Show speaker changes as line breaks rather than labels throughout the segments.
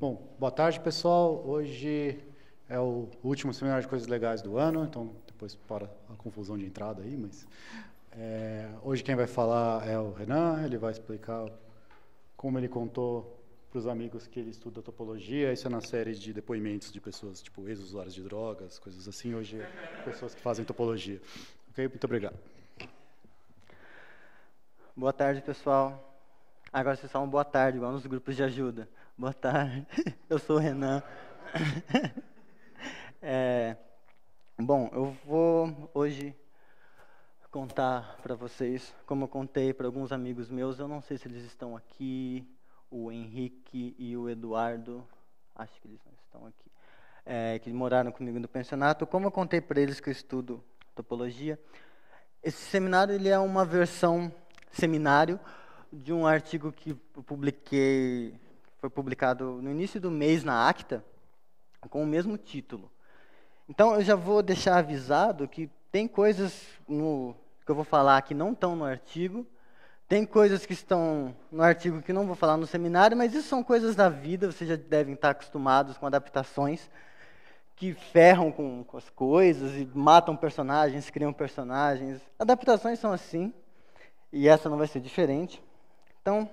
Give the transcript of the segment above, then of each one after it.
Bom, boa tarde, pessoal. Hoje é o último seminário de coisas legais do ano, então depois para a confusão de entrada aí, mas é, hoje quem vai falar é o Renan, ele vai explicar como ele contou para os amigos que ele estuda topologia, isso é na série de depoimentos de pessoas, tipo, ex-usuários de drogas, coisas assim, hoje é pessoas que fazem topologia. Ok? Muito obrigado. Boa tarde, pessoal. Agora vocês falam boa tarde, igual nos grupos de ajuda. Boa tarde, eu sou o Renan. É, bom, eu vou hoje contar para vocês, como eu contei para alguns amigos meus, eu não sei se eles estão aqui, o Henrique e o Eduardo, acho que eles não estão aqui, é, que moraram comigo no pensionato. Como eu contei para eles que eu estudo topologia, esse seminário ele é uma versão seminário de um artigo que eu publiquei foi publicado no início do mês na Acta, com o mesmo título. Então, eu já vou deixar avisado que tem coisas no, que eu vou falar que não estão no artigo, tem coisas que estão no artigo que não vou falar no seminário, mas isso são coisas da vida, vocês já devem estar acostumados com adaptações que ferram com, com as coisas e matam personagens, criam personagens. Adaptações são assim, e essa não vai ser diferente. Então,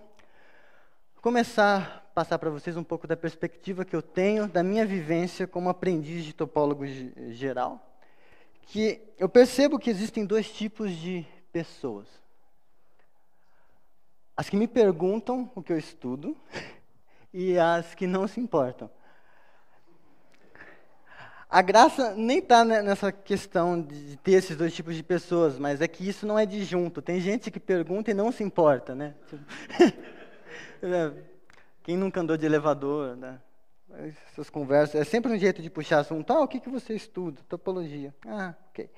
começar passar para vocês um pouco da perspectiva que eu tenho da minha vivência como aprendiz de topólogo geral, que eu percebo que existem dois tipos de pessoas. As que me perguntam o que eu estudo e as que não se importam. A graça nem está nessa questão de ter esses dois tipos de pessoas, mas é que isso não é disjunto. Tem gente que pergunta e não se importa, né? É, quem nunca andou de elevador, né? Essas conversas, é sempre um jeito de puxar assunto. Ah, o que, que você estuda? Topologia. Ah, ok.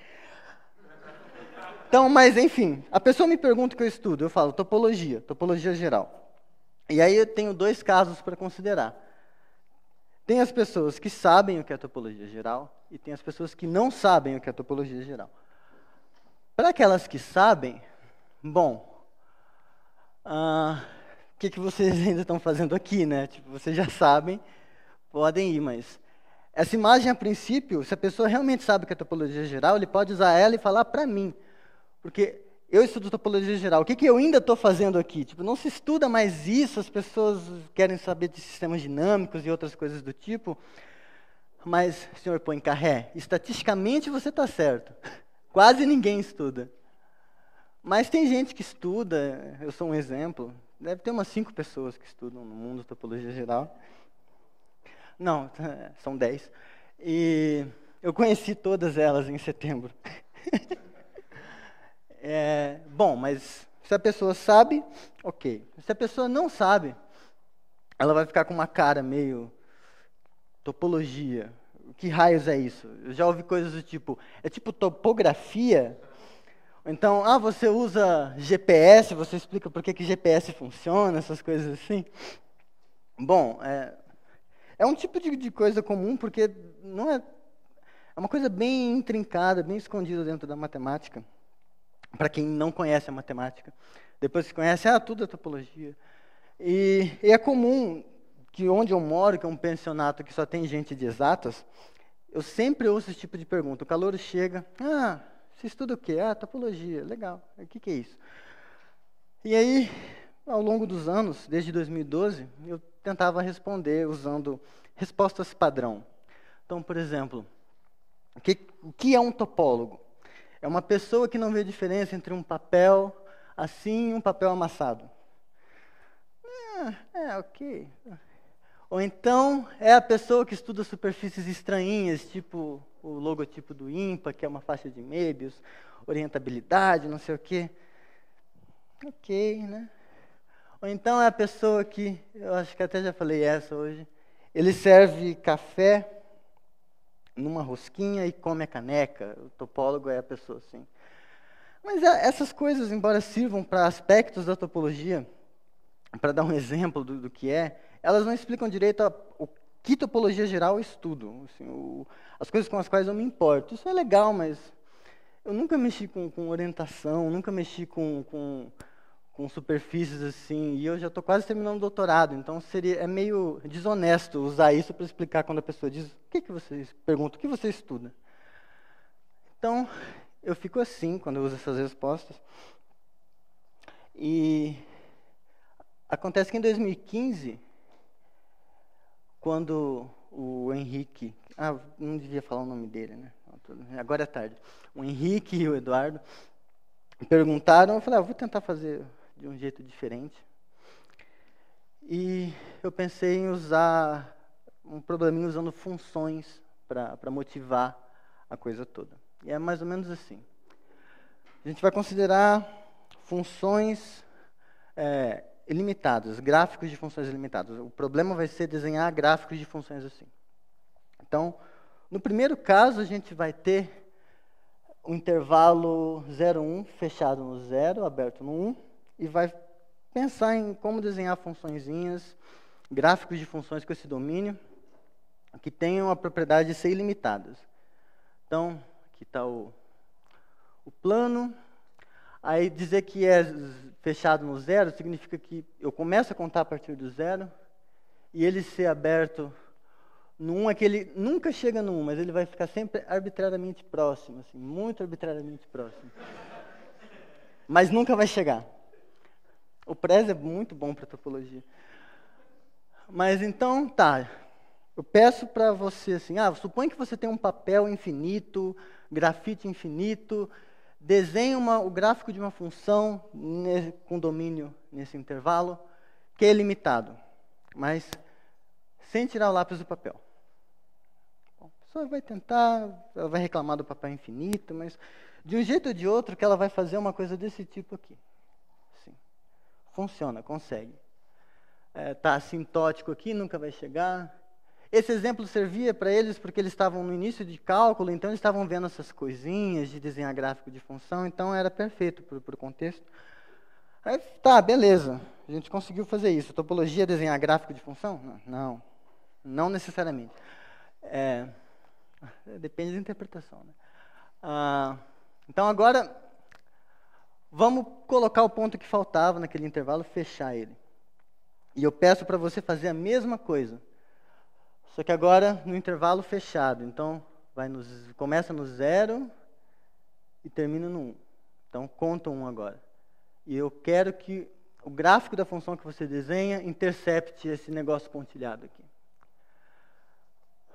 Então, mas enfim, a pessoa me pergunta o que eu estudo, eu falo topologia, topologia geral. E aí eu tenho dois casos para considerar. Tem as pessoas que sabem o que é topologia geral e tem as pessoas que não sabem o que é topologia geral. Para aquelas que sabem, bom, uh, que, que vocês ainda estão fazendo aqui, né? Tipo, vocês já sabem, podem ir, mas essa imagem, a princípio, se a pessoa realmente sabe que é topologia geral, ele pode usar ela e falar para mim, porque eu estudo topologia geral. O que, que eu ainda estou fazendo aqui? Tipo, não se estuda mais isso. As pessoas querem saber de sistemas dinâmicos e outras coisas do tipo. Mas, senhor Poincaré, estatisticamente você está certo. Quase ninguém estuda. Mas tem gente que estuda, eu sou um exemplo, Deve ter umas cinco pessoas que estudam no mundo topologia geral. Não, são dez. E eu conheci todas elas em setembro. é, bom, mas se a pessoa sabe, ok. Se a pessoa não sabe, ela vai ficar com uma cara meio topologia. Que raios é isso? Eu já ouvi coisas do tipo, é tipo topografia? Então, ah, você usa GPS, você explica por que, que GPS funciona, essas coisas assim. Bom, é, é um tipo de, de coisa comum, porque não é, é uma coisa bem intrincada, bem escondida dentro da matemática, para quem não conhece a matemática. Depois que conhece, ah, tudo é topologia. E, e é comum que onde eu moro, que é um pensionato que só tem gente de exatas, eu sempre ouço esse tipo de pergunta. O calor chega, ah, você estuda o quê? Ah, topologia. Legal. O que, que é isso? E aí, ao longo dos anos, desde 2012, eu tentava responder usando respostas padrão. Então, por exemplo, o que, o que é um topólogo? É uma pessoa que não vê diferença entre um papel assim e um papel amassado. É, é, ok. Ou então é a pessoa que estuda superfícies estranhas, tipo o logotipo do IMPA, que é uma faixa de Möbius, orientabilidade, não sei o quê. Ok, né? Ou então é a pessoa que, eu acho que até já falei essa hoje, ele serve café numa rosquinha e come a caneca. O topólogo é a pessoa assim. Mas é, essas coisas, embora sirvam para aspectos da topologia, para dar um exemplo do, do, que é, elas não explicam direito a, o, que topologia geral eu estudo, assim, o, as coisas com as quais eu me importo. Isso é legal, mas eu nunca mexi com, com orientação, nunca mexi com, com, com, superfícies assim, e eu já estou quase terminando o doutorado, então seria, é meio desonesto usar isso para explicar quando a pessoa diz, o que, que você pergunta, o que você estuda? Então, eu fico assim quando eu uso essas respostas. E acontece que em 2015 quando o Henrique, ah, não devia falar o nome dele, né? Agora é tarde. O Henrique e o Eduardo perguntaram, eu falei, ah, vou tentar fazer de um jeito diferente. E eu pensei em usar um probleminha usando funções para motivar a coisa toda. E é mais ou menos assim. A gente vai considerar funções é, ilimitados, gráficos de funções ilimitadas. O problema vai ser desenhar gráficos de funções assim. Então, no primeiro caso, a gente vai ter o intervalo 0, 1 fechado no 0, aberto no 1, e vai pensar em como desenhar funções, gráficos de funções com esse domínio, que tenham a propriedade de ser ilimitadas. Então, aqui está o, o plano, Aí dizer que é fechado no zero significa que eu começo a contar a partir do zero e ele ser aberto no um é que ele nunca chega no um, mas ele vai ficar sempre arbitrariamente próximo, assim, muito arbitrariamente próximo. mas nunca vai chegar. O prez é muito bom para topologia. Mas então, tá. Eu peço para você assim, ah, suponha que você tem um papel infinito, grafite infinito, Desenhe uma, o gráfico de uma função nesse, com domínio nesse intervalo, que é limitado, mas sem tirar o lápis do papel. Bom, a pessoa vai tentar, ela vai reclamar do papel infinito, mas de um jeito ou de outro que ela vai fazer uma coisa desse tipo aqui. Assim, funciona, consegue. Está é, tá assintótico aqui, nunca vai chegar. Esse exemplo servia para eles porque eles estavam no início de cálculo, então eles estavam vendo essas coisinhas de desenhar gráfico de função, então era perfeito para o contexto. Aí, tá, beleza, a gente conseguiu fazer isso. Topologia é desenhar gráfico de função? Não, não, necessariamente. É, depende da interpretação. Né? Ah, então agora, vamos colocar o ponto que faltava naquele intervalo, fechar ele. E eu peço para você fazer a mesma coisa só que agora no intervalo fechado. Então, vai nos, começa no zero e termina no 1. Um. Então, conta um agora. E eu quero que o gráfico da função que você desenha intercepte esse negócio pontilhado aqui.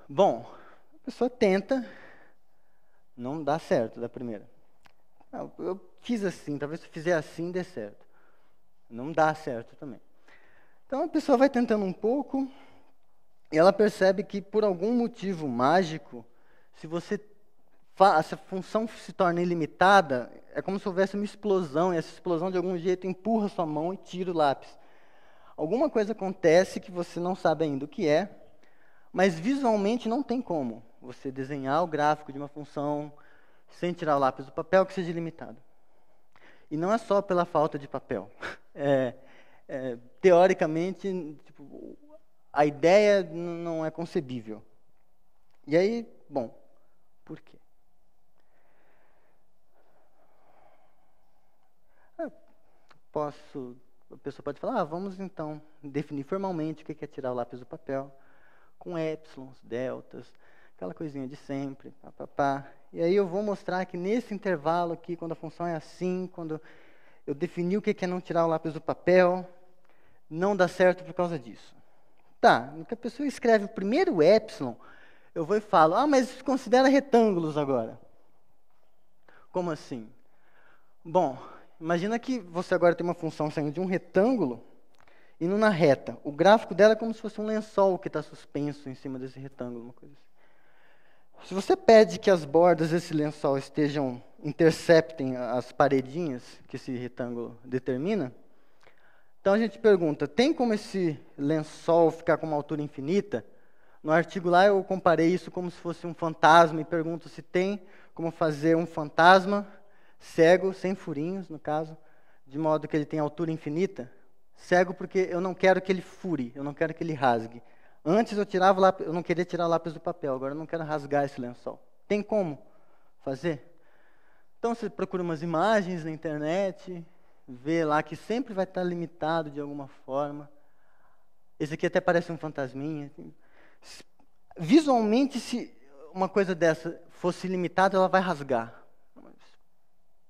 Bom, a pessoa tenta, não dá certo da primeira. Não, ah, eu fiz assim, talvez se fizer assim dê certo. Não dá certo também. Então a pessoa vai tentando um pouco, e ela percebe que, por algum motivo mágico, se você essa função se torna ilimitada, é como se houvesse uma explosão, e essa explosão, de algum jeito, empurra sua mão e tira o lápis. Alguma coisa acontece que você não sabe ainda o que é, mas visualmente não tem como você desenhar o gráfico de uma função sem tirar o lápis do papel que seja ilimitado. E não é só pela falta de papel. É, é, teoricamente, tipo, a ideia não é concebível. E aí, bom, por quê? posso, a pessoa pode falar, ah, vamos então definir formalmente o que é tirar o lápis do papel, com épsilons, deltas, aquela coisinha de sempre, pá, pá, pá. E aí eu vou mostrar que nesse intervalo aqui, quando a função é assim, quando eu defini o que é não tirar o lápis do papel, não dá certo por causa disso. Tá, que a pessoa escreve o primeiro epsilon, eu vou e falo, ah, mas considera retângulos agora. Como assim? Bom, imagina que você agora tem uma função saindo de um retângulo e numa reta. O gráfico dela é como se fosse um lençol que está suspenso em cima desse retângulo, uma coisa assim. Se você pede que as bordas desse lençol estejam interceptem as paredinhas que esse retângulo determina, então a gente pergunta: tem como esse lençol ficar com uma altura infinita? No artigo lá eu comparei isso como se fosse um fantasma e pergunto se tem como fazer um fantasma cego, sem furinhos, no caso, de modo que ele tenha altura infinita. Cego porque eu não quero que ele fure, eu não quero que ele rasgue. Antes eu tirava lá, eu não queria tirar o lápis do papel, agora eu não quero rasgar esse lençol. Tem como fazer? Então você procura umas imagens na internet, vê lá que sempre vai estar limitado de alguma forma. Esse aqui até parece um fantasminha. Visualmente, se uma coisa dessa fosse limitada, ela vai rasgar.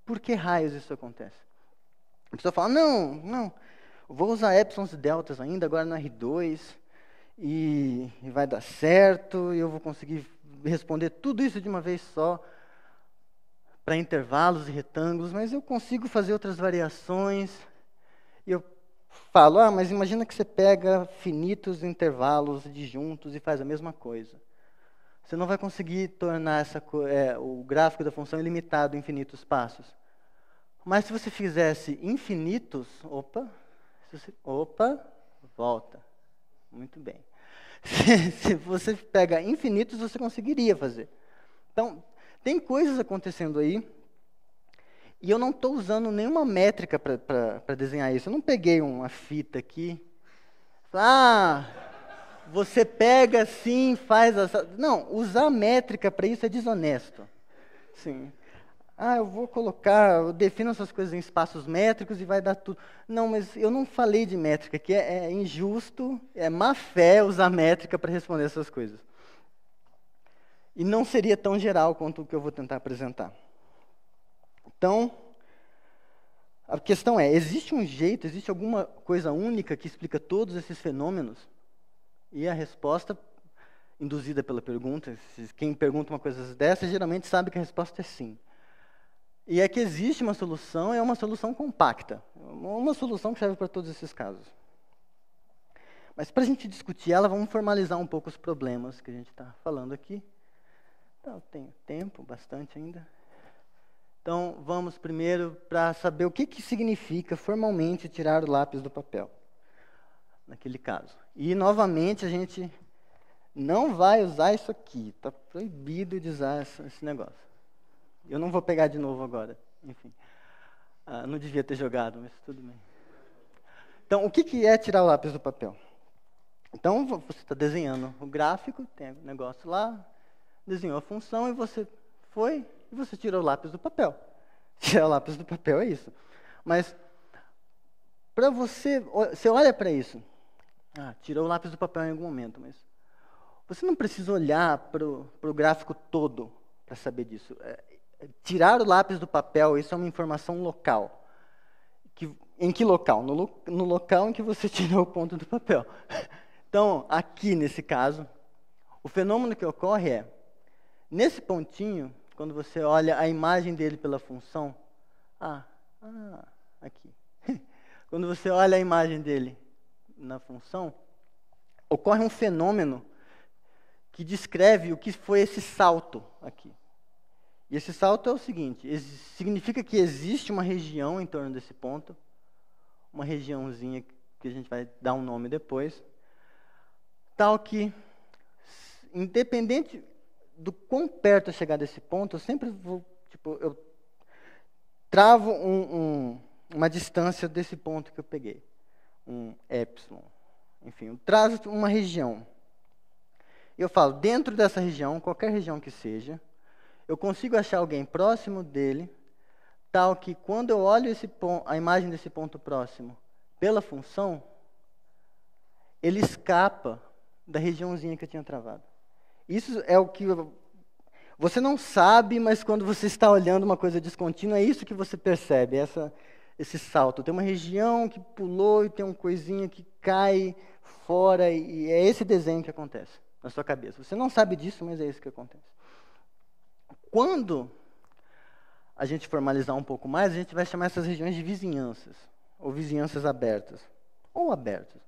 Por que raios isso acontece? A pessoa fala, não, não, vou usar epsilons e deltas ainda, agora no R2, e, e vai dar certo, e eu vou conseguir responder tudo isso de uma vez só para intervalos e retângulos, mas eu consigo fazer outras variações. E eu falo, ah, mas imagina que você pega finitos intervalos disjuntos e faz a mesma coisa. Você não vai conseguir tornar essa, é, o gráfico da função ilimitado em infinitos passos. Mas se você fizesse infinitos, opa, você, opa, volta. Muito bem. se você pega infinitos, você conseguiria fazer. Então, tem coisas acontecendo aí, e eu não estou usando nenhuma métrica para desenhar isso. Eu não peguei uma fita aqui. Ah, você pega assim, faz essa. Não, usar métrica para isso é desonesto. Sim. Ah, eu vou colocar, eu defino essas coisas em espaços métricos e vai dar tudo. Não, mas eu não falei de métrica, que é, é injusto, é má fé usar métrica para responder essas coisas e não seria tão geral quanto o que eu vou tentar apresentar. Então, a questão é: existe um jeito, existe alguma coisa única que explica todos esses fenômenos? E a resposta induzida pela pergunta, quem pergunta uma coisa dessa geralmente sabe que a resposta é sim. E é que existe uma solução, é uma solução compacta, uma solução que serve para todos esses casos. Mas para a gente discutir ela, vamos formalizar um pouco os problemas que a gente está falando aqui. Tá, eu tenho tempo bastante ainda. Então, vamos primeiro para saber o que, que significa formalmente tirar o lápis do papel, naquele caso. E, novamente, a gente não vai usar isso aqui. Está proibido de usar esse negócio. Eu não vou pegar de novo agora. Enfim, ah, não devia ter jogado, mas tudo bem. Então, o que, que é tirar o lápis do papel? Então, você está desenhando o gráfico, tem um negócio lá, desenhou a função e você foi e você tirou o lápis do papel. Tirar o lápis do papel é isso. Mas para você, você olha para isso. Ah, tirou o lápis do papel em algum momento, mas você não precisa olhar para o gráfico todo para saber disso. É, é, tirar o lápis do papel, isso é uma informação local. Que, em que local? No, no local em que você tirou o ponto do papel. Então, aqui nesse caso, o fenômeno que ocorre é Nesse pontinho, quando você olha a imagem dele pela função, ah, ah aqui. quando você olha a imagem dele na função, ocorre um fenômeno que descreve o que foi esse salto aqui. E esse salto é o seguinte: significa que existe uma região em torno desse ponto, uma regiãozinha que a gente vai dar um nome depois, tal que, independente, do quão perto eu é chegar desse ponto, eu sempre vou, tipo, eu travo um, um, uma distância desse ponto que eu peguei, um epsilon. Enfim, eu trazo uma região. Eu falo, dentro dessa região, qualquer região que seja, eu consigo achar alguém próximo dele, tal que quando eu olho esse ponto, a imagem desse ponto próximo pela função, ele escapa da regiãozinha que eu tinha travado. Isso é o que você não sabe, mas quando você está olhando uma coisa descontínua, é isso que você percebe, essa, esse salto. Tem uma região que pulou e tem uma coisinha que cai fora, e é esse desenho que acontece na sua cabeça. Você não sabe disso, mas é isso que acontece. Quando a gente formalizar um pouco mais, a gente vai chamar essas regiões de vizinhanças, ou vizinhanças abertas, ou abertas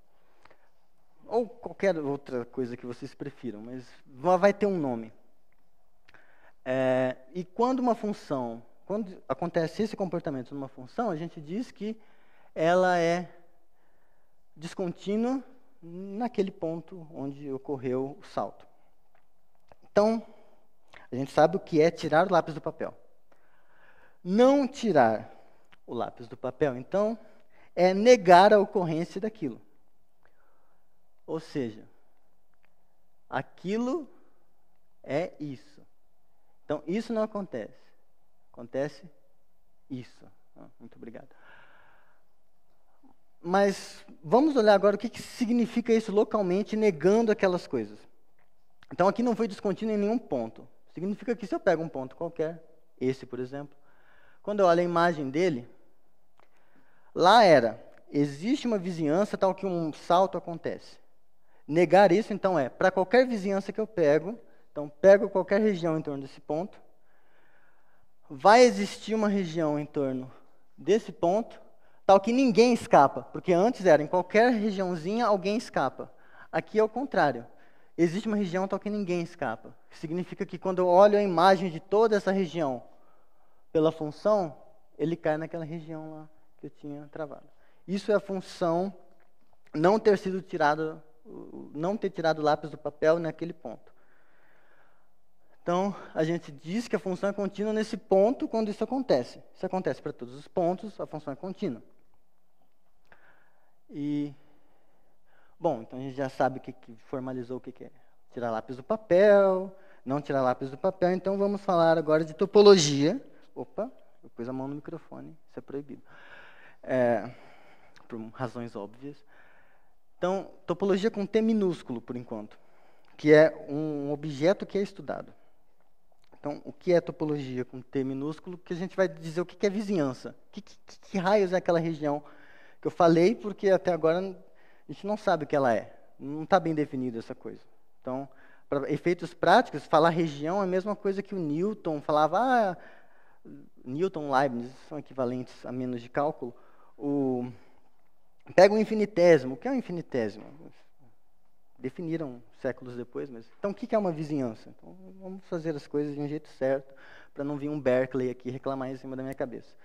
ou qualquer outra coisa que vocês prefiram, mas vai ter um nome. É, e quando uma função, quando acontece esse comportamento numa função, a gente diz que ela é descontínua naquele ponto onde ocorreu o salto. Então, a gente sabe o que é tirar o lápis do papel. Não tirar o lápis do papel, então, é negar a ocorrência daquilo. Ou seja, aquilo é isso. Então, isso não acontece. Acontece isso. Ah, muito obrigado. Mas vamos olhar agora o que, que significa isso localmente, negando aquelas coisas. Então, aqui não foi descontínuo em nenhum ponto. Significa que se eu pego um ponto qualquer, esse, por exemplo, quando eu olho a imagem dele, lá era, existe uma vizinhança tal que um salto acontece. Negar isso, então, é para qualquer vizinhança que eu pego, então pego qualquer região em torno desse ponto, vai existir uma região em torno desse ponto, tal que ninguém escapa, porque antes era em qualquer regiãozinha alguém escapa. Aqui é o contrário. Existe uma região tal que ninguém escapa. Significa que quando eu olho a imagem de toda essa região pela função, ele cai naquela região lá que eu tinha travado. Isso é a função não ter sido tirada não ter tirado o lápis do papel naquele ponto. Então, a gente diz que a função é contínua nesse ponto quando isso acontece. Isso acontece para todos os pontos, a função é contínua. E, bom, então a gente já sabe o que, que formalizou o que, que é tirar lápis do papel, não tirar lápis do papel. Então, vamos falar agora de topologia. Opa, eu pus a mão no microfone, isso é proibido. É, por razões óbvias. Então, topologia com T minúsculo, por enquanto, que é um objeto que é estudado. Então, o que é topologia com T minúsculo? Que a gente vai dizer o que é vizinhança. Que, que, que raios é aquela região que eu falei, porque até agora a gente não sabe o que ela é. Não está bem definida essa coisa. Então, para efeitos práticos, falar região é a mesma coisa que o Newton falava. Ah, Newton, Leibniz são equivalentes a menos de cálculo. O pega um infinitésimo. O que é um infinitésimo? Definiram séculos depois, mas. Então, o que é uma vizinhança? Então, vamos fazer as coisas de um jeito certo, para não vir um Berkeley aqui reclamar em cima da minha cabeça.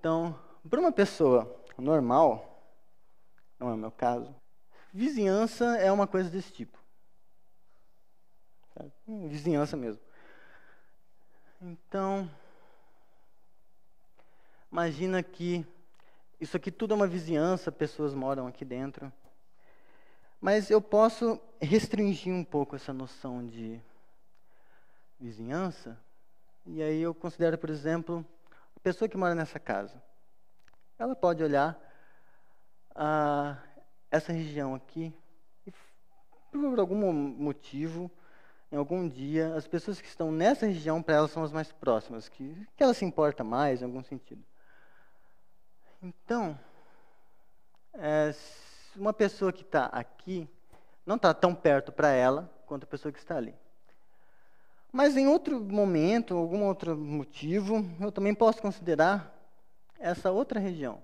Então, para uma pessoa normal, não é o meu caso, vizinhança é uma coisa desse tipo. Hum, vizinhança mesmo. Então, imagina que isso aqui tudo é uma vizinhança, pessoas moram aqui dentro. Mas eu posso restringir um pouco essa noção de vizinhança. E aí eu considero, por exemplo, a pessoa que mora nessa casa. Ela pode olhar ah, essa região aqui e, por algum motivo, em algum dia, as pessoas que estão nessa região, para elas são as mais próximas, que, que ela se importa mais em algum sentido. Então, é, uma pessoa que está aqui não está tão perto para ela quanto a pessoa que está ali. Mas em outro momento, algum outro motivo, eu também posso considerar essa outra região,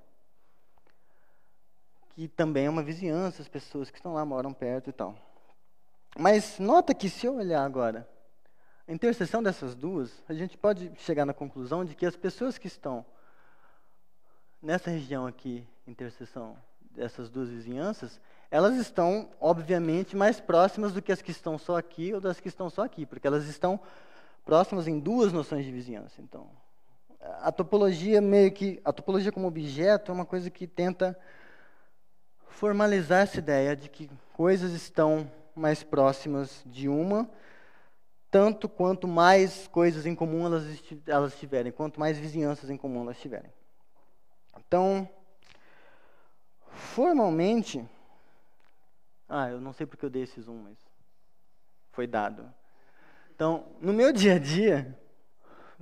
que também é uma vizinhança, as pessoas que estão lá moram perto e tal. Mas nota que se eu olhar agora a interseção dessas duas, a gente pode chegar na conclusão de que as pessoas que estão nessa região aqui, interseção dessas duas vizinhanças, elas estão, obviamente, mais próximas do que as que estão só aqui ou das que estão só aqui, porque elas estão próximas em duas noções de vizinhança. Então, a topologia meio que a topologia como objeto é uma coisa que tenta formalizar essa ideia de que coisas estão mais próximas de uma, tanto quanto mais coisas em comum elas, elas tiverem, quanto mais vizinhanças em comum elas tiverem. Então, formalmente. Ah, eu não sei porque eu dei esse zoom, mas foi dado. Então, no meu dia a dia,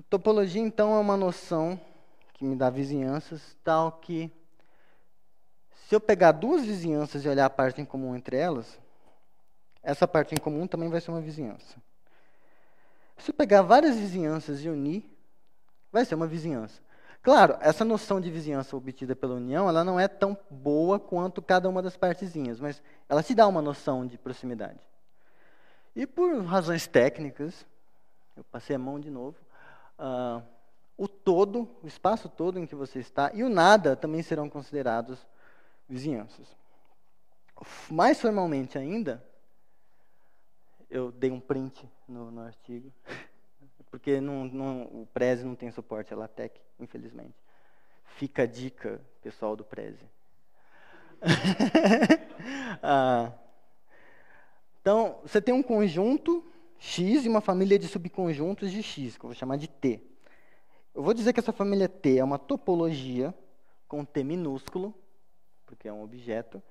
topologia então é uma noção que me dá vizinhanças tal que se eu pegar duas vizinhanças e olhar a parte em comum entre elas, essa parte em comum também vai ser uma vizinhança. Se eu pegar várias vizinhanças e unir, vai ser uma vizinhança. Claro, essa noção de vizinhança obtida pela união, ela não é tão boa quanto cada uma das partezinhas, mas ela te dá uma noção de proximidade. E por razões técnicas, eu passei a mão de novo, uh, o todo, o espaço todo em que você está e o nada também serão considerados vizinhanças. Mais formalmente ainda, eu dei um print no, no artigo. porque não, não, o Prezi não tem suporte à LaTeX, infelizmente. Fica a dica, pessoal do Prezi. ah, então, você tem um conjunto X e uma família de subconjuntos de X, que eu vou chamar de T. Eu vou dizer que essa família T é uma topologia com T minúsculo, porque é um objeto,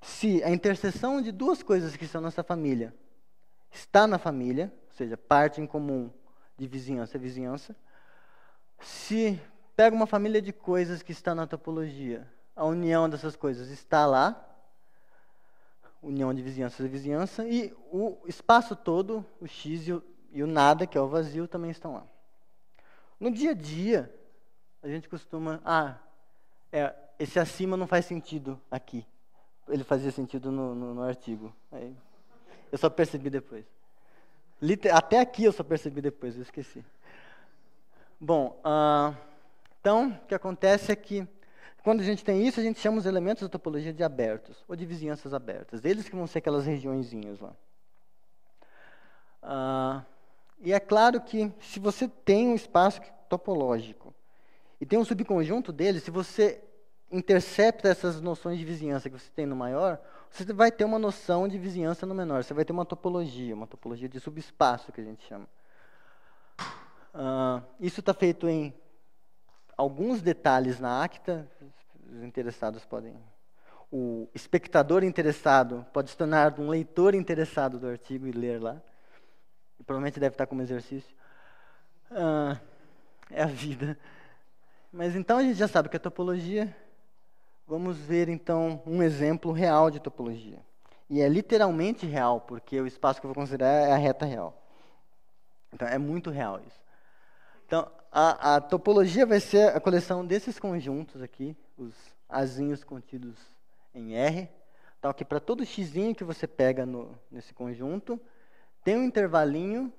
se a interseção de duas coisas que estão nessa família está na família, ou seja, parte em comum de vizinhança a vizinhança, se pega uma família de coisas que está na topologia, a união dessas coisas está lá, união de vizinhança a vizinhança, e o espaço todo, o X e o, e o nada, que é o vazio, também estão lá. No dia a dia, a gente costuma, ah, é, esse acima não faz sentido aqui. Ele fazia sentido no, no, no artigo. Aí, eu só percebi depois. Até aqui eu só percebi depois, eu esqueci. Bom, uh, então, o que acontece é que quando a gente tem isso, a gente chama os elementos da topologia de abertos, ou de vizinhanças abertas. Eles que vão ser aquelas regiõezinhas lá. Uh, e é claro que se você tem um espaço topológico e tem um subconjunto dele, se você intercepta essas noções de vizinhança que você tem no maior, você vai ter uma noção de vizinhança no menor, você vai ter uma topologia, uma topologia de subespaço que a gente chama. Uh, isso está feito em alguns detalhes na acta, os interessados podem. O espectador interessado pode se tornar um leitor interessado do artigo e ler lá. E provavelmente deve estar como exercício. Uh, é a vida. Mas então a gente já sabe que a é topologia Vamos ver então um exemplo real de topologia. E é literalmente real, porque o espaço que eu vou considerar é a reta real. Então é muito real isso. Então a, a topologia vai ser a coleção desses conjuntos aqui, os azinhos contidos em R, tal tá que para todo x que você pega no, nesse conjunto, tem um intervalinho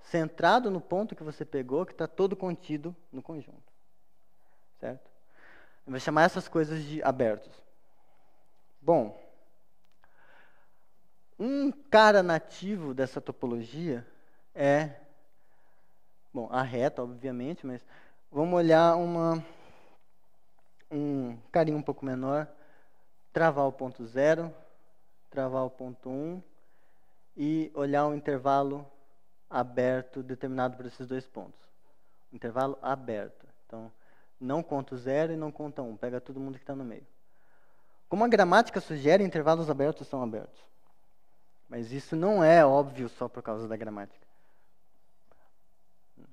centrado no ponto que você pegou, que está todo contido no conjunto. Certo? Vai chamar essas coisas de abertos. Bom, um cara nativo dessa topologia é, bom, a reta, obviamente, mas vamos olhar uma um carinho um pouco menor, travar o ponto zero, travar o ponto um, e olhar um intervalo aberto determinado por esses dois pontos. Intervalo aberto. Então, não conta o zero e não conta um. Pega todo mundo que está no meio. Como a gramática sugere, intervalos abertos são abertos. Mas isso não é óbvio só por causa da gramática.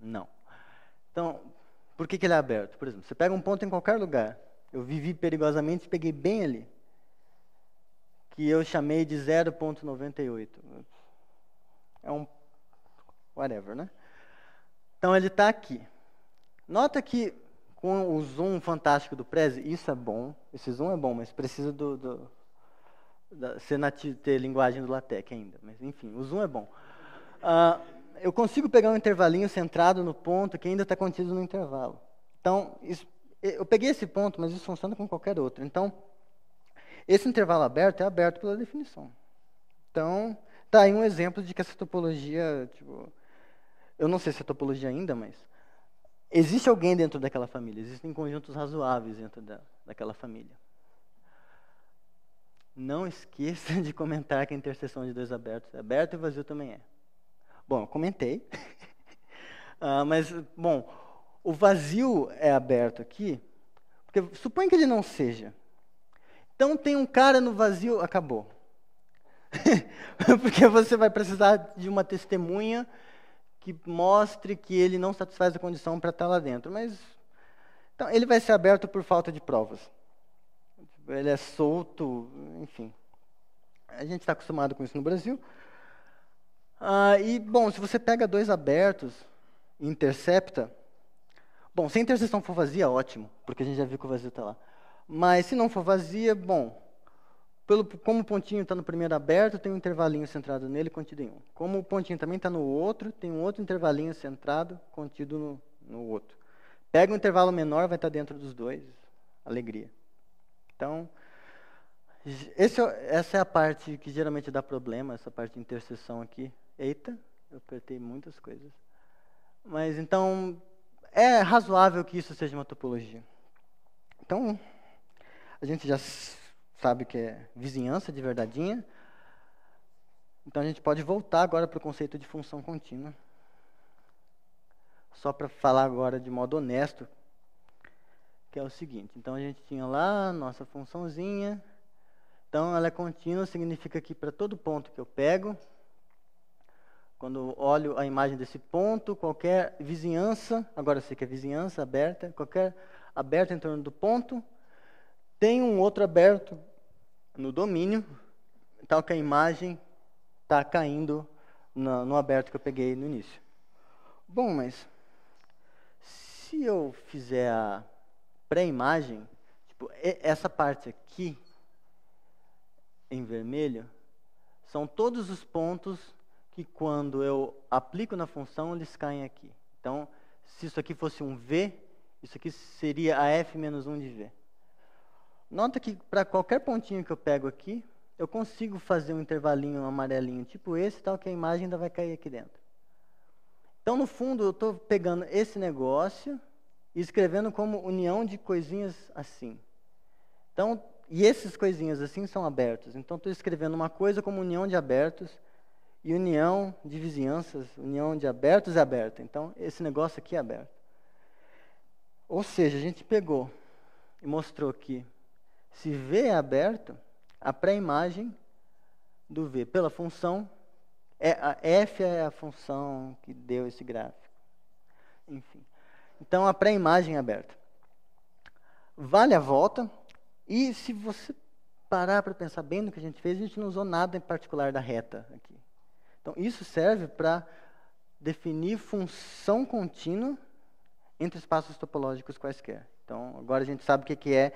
Não. Então, por que, que ele é aberto? Por exemplo, você pega um ponto em qualquer lugar. Eu vivi perigosamente e peguei bem ali. Que eu chamei de 0.98. É um. Whatever, né? Então ele está aqui. Nota que com o zoom fantástico do Prezi, isso é bom, esse zoom é bom, mas precisa do, do da, ser nativo, ter linguagem do LaTeX ainda. Mas enfim, o zoom é bom. Uh, eu consigo pegar um intervalinho centrado no ponto que ainda está contido no intervalo. Então, isso, eu peguei esse ponto, mas isso funciona com qualquer outro. Então, esse intervalo aberto é aberto pela definição. Então, está aí um exemplo de que essa topologia, tipo, eu não sei se é topologia ainda, mas Existe alguém dentro daquela família, existem conjuntos razoáveis dentro da, daquela família. Não esqueça de comentar que a interseção de dois é abertos, é aberto e vazio também é. Bom, eu comentei. ah, mas, bom, o vazio é aberto aqui, porque suponha que ele não seja. Então tem um cara no vazio, acabou. porque você vai precisar de uma testemunha que mostre que ele não satisfaz a condição para estar tá lá dentro. Mas então, ele vai ser aberto por falta de provas. Ele é solto, enfim. A gente está acostumado com isso no Brasil. Ah, e, bom, se você pega dois abertos intercepta. Bom, se a interseção for vazia, ótimo, porque a gente já viu que o vazio está lá. Mas se não for vazia, bom, pelo, como o pontinho está no primeiro aberto, tem um intervalinho centrado nele contido em um. Como o pontinho também está no outro, tem um outro intervalinho centrado contido no, no outro. Pega um intervalo menor, vai estar tá dentro dos dois. Alegria. Então, esse, é essa é a parte que geralmente dá problema, essa parte de interseção aqui. Eita, eu apertei muitas coisas. Mas então, é razoável que isso seja uma topologia. Então, a gente já sabe que é vizinhança de verdadeinha. Então a gente pode voltar agora para o conceito de função contínua. Só para falar agora de modo honesto, que é o seguinte. Então a gente tinha lá a nossa funçãozinha. Então ela é contínua, significa que para todo ponto que eu pego, quando olho a imagem desse ponto, qualquer vizinhança, agora eu sei que é vizinhança aberta, qualquer aberta em torno do ponto, tem um outro aberto no domínio, tal que a imagem está caindo no, no aberto que eu peguei no início. Bom, mas se eu fizer a pré-imagem, tipo, essa parte aqui em vermelho, são todos os pontos que quando eu aplico na função, eles caem aqui. Então, se isso aqui fosse um V, isso aqui seria a F menos 1 de V. Nota que para qualquer pontinho que eu pego aqui, eu consigo fazer um intervalinho amarelinho tipo esse, tal que a imagem ainda vai cair aqui dentro. Então, no fundo, eu estou pegando esse negócio e escrevendo como união de coisinhas assim. Então, e esses coisinhas assim são abertos. Então, estou escrevendo uma coisa como união de abertos e união de vizinhanças, união de abertos e aberta. Então, esse negócio aqui é aberto. Ou seja, a gente pegou e mostrou que se V é aberto, a pré-imagem do V pela função, é, a F é a função que deu esse gráfico. Enfim. Então, a pré-imagem é aberta. Vale a volta. E se você parar para pensar bem no que a gente fez, a gente não usou nada em particular da reta aqui. Então, isso serve para definir função contínua entre espaços topológicos quaisquer. Então, agora a gente sabe o que é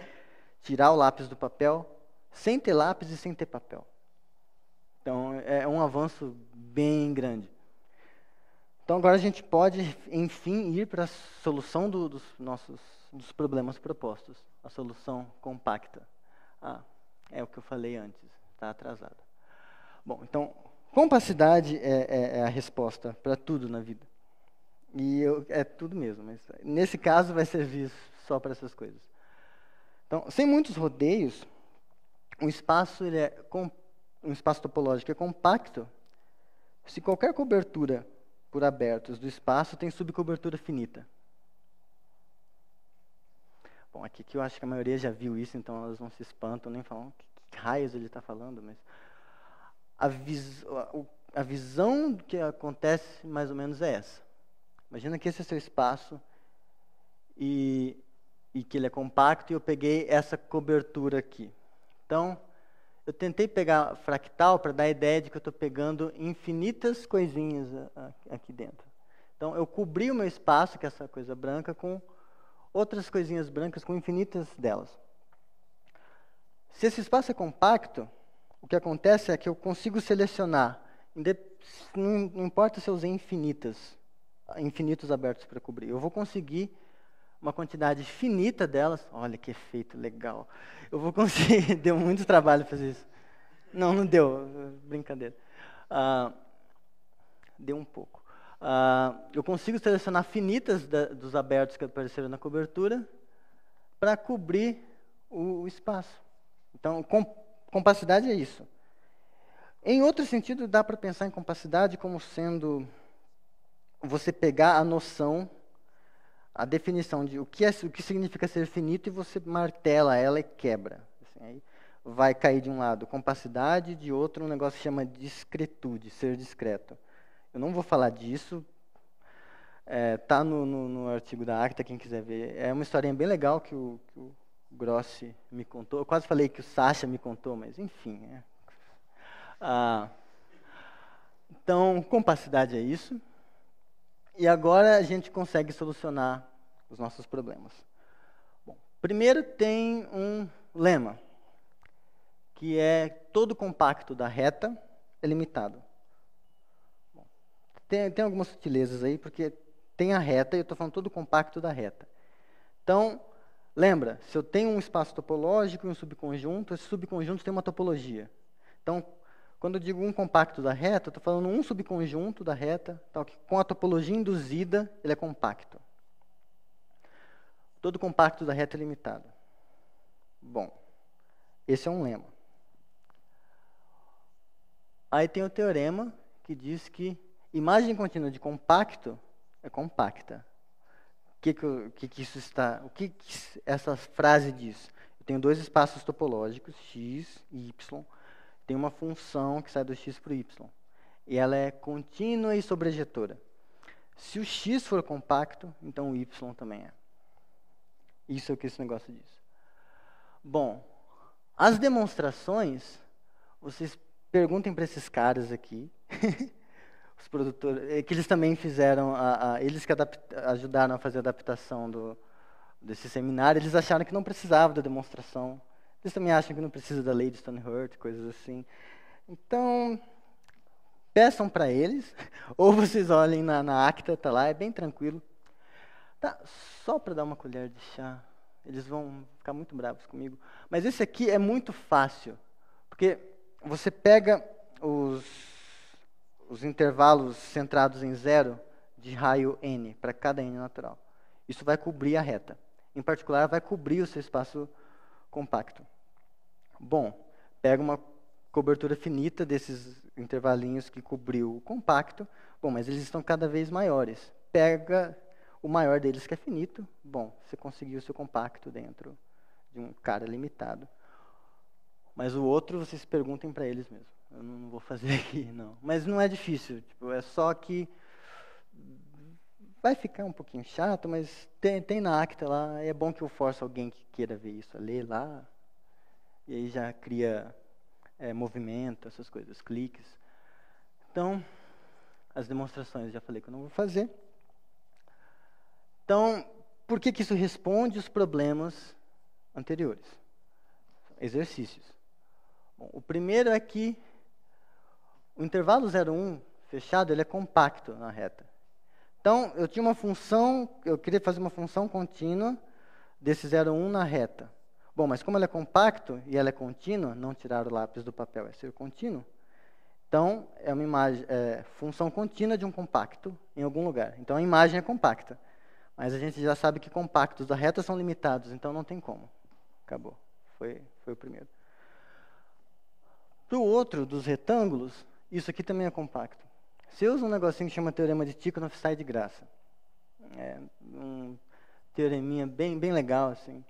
tirar o lápis do papel, sem ter lápis e sem ter papel. Então, é um avanço bem grande. Então, agora a gente pode, enfim, ir para a solução do, dos nossos dos problemas propostos, a solução compacta. Ah, é o que eu falei antes, está atrasada. Bom, então, compacidade é, é, é a resposta para tudo na vida. E eu, é tudo mesmo, mas nesse caso vai servir só para essas coisas. Então, sem muitos rodeios, um espaço, ele é um espaço topológico é compacto se qualquer cobertura por abertos do espaço tem subcobertura finita. Bom, aqui que eu acho que a maioria já viu isso, então elas não se espantam nem falam que, que raios ele está falando, mas a, vis, a, a visão que acontece mais ou menos é essa. Imagina que esse é seu espaço e e que ele é compacto, e eu peguei essa cobertura aqui. Então, eu tentei pegar fractal para dar a ideia de que eu estou pegando infinitas coisinhas aqui dentro. Então, eu cobri o meu espaço, que é essa coisa branca, com outras coisinhas brancas, com infinitas delas. Se esse espaço é compacto, o que acontece é que eu consigo selecionar, não importa se eu usei infinitas, infinitos abertos para cobrir, eu vou conseguir uma quantidade finita delas. Olha que efeito legal. Eu vou conseguir. Deu muito trabalho fazer isso. Não, não deu. Brincadeira. Ah, deu um pouco. Ah, eu consigo selecionar finitas da, dos abertos que apareceram na cobertura para cobrir o, o, espaço. Então, com, compacidade é isso. Em outro sentido, dá para pensar em compacidade como sendo você pegar a noção a definição de o que, é, o que significa ser finito e você martela ela e quebra. Assim, aí vai cair de um lado compacidade, de outro um negócio que chama discretude, ser discreto. Eu não vou falar disso, está é, no, no, no, artigo da ACTA, quem quiser ver. É uma historinha bem legal que o, que o Grossi me contou. Eu quase falei que o Sasha me contou, mas enfim. É. Ah, então, compacidade é isso. E agora a gente consegue solucionar os nossos problemas. Bom, primeiro tem um lema, que é todo compacto da reta é limitado. Bom, tem, tem algumas sutilezas aí, porque tem a reta, e eu estou falando todo compacto da reta. Então, lembra, se eu tenho um espaço topológico e um subconjunto, esse subconjunto tem uma topologia. Então, quando eu digo um compacto da reta, estou falando um subconjunto da reta, tal, que com a topologia induzida, ele é compacto. Todo compacto da reta é limitado. Bom, esse é um lema. Aí tem o teorema que diz que imagem contínua de compacto é compacta. O que, que, que isso está? O que, que essa frase diz? Eu tenho dois espaços topológicos, x e y tem uma função que sai do x para o y. E ela é contínua e sobrejetora. Se o x for compacto, então o y também é. Isso é o que esse negócio diz. Bom, as demonstrações, vocês perguntem para esses caras aqui, os produtores, eh, que eles também fizeram, a, a, eles que ajudaram a fazer a adaptação do, desse seminário, eles acharam que não precisava da demonstração vocês também acham que não precisa da lei de Stonehurt, coisas assim. Então, peçam para eles, ou vocês olhem na, na acta, tá lá, é bem tranquilo. Tá, só para dar uma colher de chá, eles vão ficar muito bravos comigo. Mas esse aqui é muito fácil, porque você pega os, os intervalos centrados em zero de raio n para cada n natural. Isso vai cobrir a reta. Em particular, vai cobrir o seu espaço compacto. Bom, pega uma cobertura finita desses intervalinhos que cobriu o compacto. Bom, mas eles estão cada vez maiores. Pega o maior deles que é finito. Bom, você conseguiu o seu compacto dentro de um cara limitado. Mas o outro, vocês perguntem para eles mesmo. Eu não vou fazer aqui, não. Mas não é difícil. Tipo, é só que vai ficar um pouquinho chato, mas tem, tem na acta lá. É bom que eu force alguém que queira ver isso a ler lá. E aí já cria é, movimento, essas coisas, cliques. Então, as demonstrações já falei que eu não vou fazer. Então, por que, que isso responde os problemas anteriores? Exercícios. Bom, o primeiro é que o intervalo 0,1 fechado ele é compacto na reta. Então, eu tinha uma função, eu queria fazer uma função contínua desse 0,1 na reta. Bom, mas como ela é compacto e ela é contínua, não tirar o lápis do papel é ser contínuo, então é uma imagem, é, função contínua de um compacto em algum lugar. Então a imagem é compacta. Mas a gente já sabe que compactos da reta são limitados, então não tem como. Acabou. Foi, foi o primeiro. Para o outro, dos retângulos, isso aqui também é compacto. Se eu uso um negocinho que chama Teorema de Tikhonov, sai de graça. É um teoreminha bem, bem legal, assim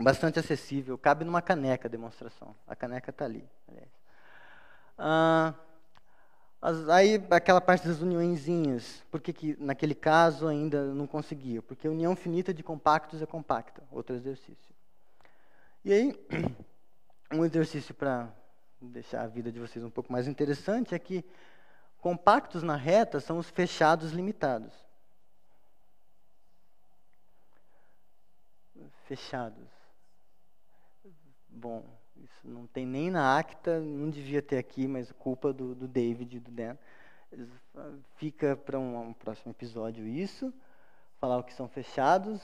bastante acessível, cabe numa caneca a demonstração. A caneca está ali, ah, aí aquela parte das uniõezinhas, por que naquele caso ainda não conseguia? Porque união finita de compactos é compacta, outro exercício. E aí, um exercício para deixar a vida de vocês um pouco mais interessante é que compactos na reta são os fechados limitados. Fechados bom, isso não tem nem na acta, não devia ter aqui, mas culpa do, do David e do Dan. Ah, fica para um, um, próximo episódio isso, falar o que são fechados.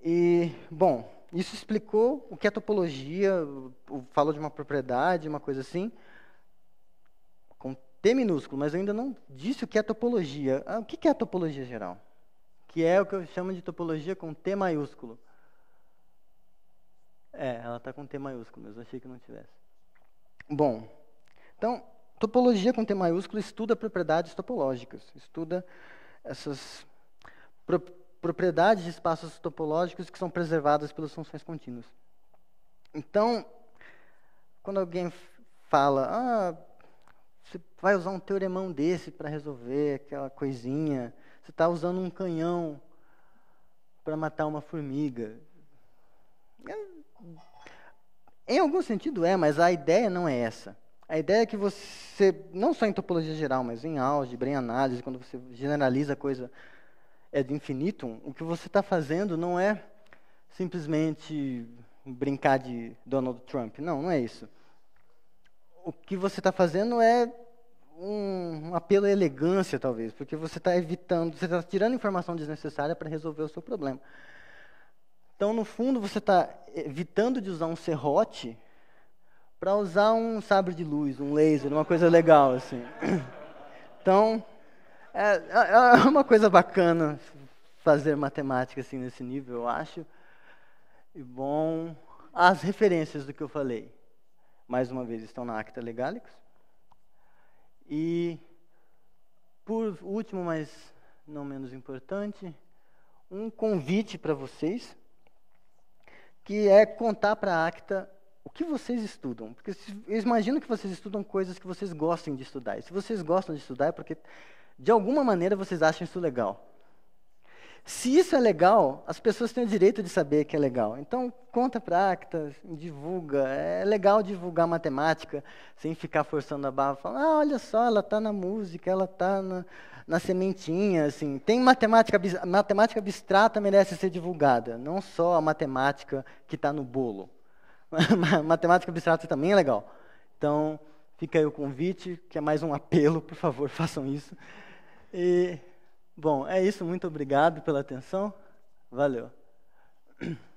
E, bom, isso explicou o que é topologia, falou de uma propriedade, uma coisa assim, com T minúsculo, mas ainda não disse o que é topologia. Ah, o que é topologia geral? Que é o que eu chamo de topologia com T maiúsculo. É, ela está com T maiúsculo, mas eu achei que não tivesse. Bom, então, topologia com T maiúsculo estuda propriedades topológicas, estuda essas pro propriedades de espaços topológicos que são preservadas pelas funções contínuas. Então, quando alguém fala, ah, você vai usar um teoremão desse para resolver aquela coisinha, você está usando um canhão para matar uma formiga. É em algum sentido é, mas a ideia não é essa. A ideia é que você, não só em topologia geral, mas em álgebra, em análise, quando você generaliza a coisa é de infinito, o que você está fazendo não é simplesmente brincar de Donald Trump. Não, não é isso. O que você está fazendo é um apelo à elegância, talvez, porque você está evitando, você está tirando informação desnecessária para resolver o seu problema. Então, no fundo, você está evitando de usar um serrote para usar um sabre de luz, um laser, uma coisa legal assim. Então, é, é, é, uma coisa bacana fazer matemática assim nesse nível, eu acho. E bom, as referências do que eu falei, mais uma vez, estão na Acta Legalicus. E, por último, mas não menos importante, um convite para vocês que é contar para a acta o que vocês estudam. Porque eu imagino que vocês estudam coisas que vocês gostem de estudar. E se vocês gostam de estudar é porque, de alguma maneira, vocês acham isso legal. Se isso é legal, as pessoas têm o direito de saber que é legal. Então, conta para a ACTA, divulga. É legal divulgar matemática sem ficar forçando a barra, falando, ah, olha só, ela está na música, ela está na na sementinha, assim. Tem matemática, matemática abstrata merece ser divulgada, não só a matemática que está no bolo. matemática abstrata também é legal. Então, fica aí o convite, que é mais um apelo, por favor, façam isso. E, bom, é isso. Muito obrigado pela atenção. Valeu.